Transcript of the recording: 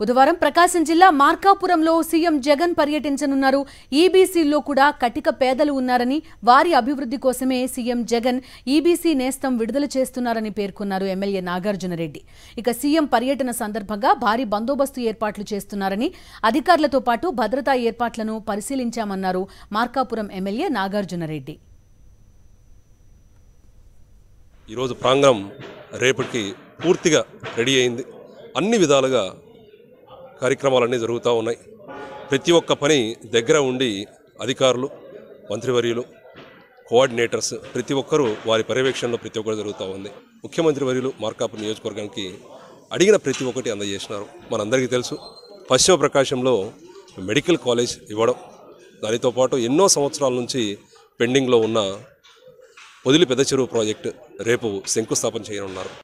బుధవారం ప్రకాశం జిల్లా మార్కాపురంలో సీఎం జగన్ పర్యటించనున్నారు ఈబీసీలో e కూడా కటిక పేదలు ఉన్నారని వారి అభివృద్ధి కోసమే సీఎం జగన్ ఈబీసీ e నేస్తం విడుదల చేస్తున్నారని పేర్కొన్నారు ఎమ్మెల్యే నాగార్జునరెడ్డి ఇక సీఎం పర్యటన సందర్భంగా భారీ బందోబస్తు ఏర్పాట్లు చేస్తున్నారని అధికారులతో పాటు భద్రతా ఏర్పాట్లను పరిశీలించామన్నారు మార్కాపురం ఎమ్మెల్యే నాగార్జునరెడ్డి ఈరోజు ప్రాంగణం రేపటికి పూర్తిగా రెడీ అయింది అన్ని విధాలుగా కార్యక్రమాలన్నీ జరుగుతూ ఉన్నాయి ప్రతి ఒక్క పని దగ్గర ఉండి అధికారులు మంత్రివర్యులు కోఆర్డినేటర్స్ ప్రతి ఒక్కరూ వారి పర్యవేక్షణలో ప్రతి ఒక్కరు జరుగుతూ ఉంది ముఖ్యమంత్రి వర్యులు మార్కాపు నియోజకవర్గానికి అడిగిన ప్రతి ఒక్కటి అందజేసినారు మనందరికీ తెలుసు పశ్చిమ ప్రకాశంలో మెడికల్ కాలేజ్ ఇవ్వడం దానితో పాటు ఎన్నో సంవత్సరాల నుంచి పెండింగ్లో ఉన్న వదిలి పెద్ద చెరువు ప్రాజెక్టు రేపు శంకుస్థాపన చేయనున్నారు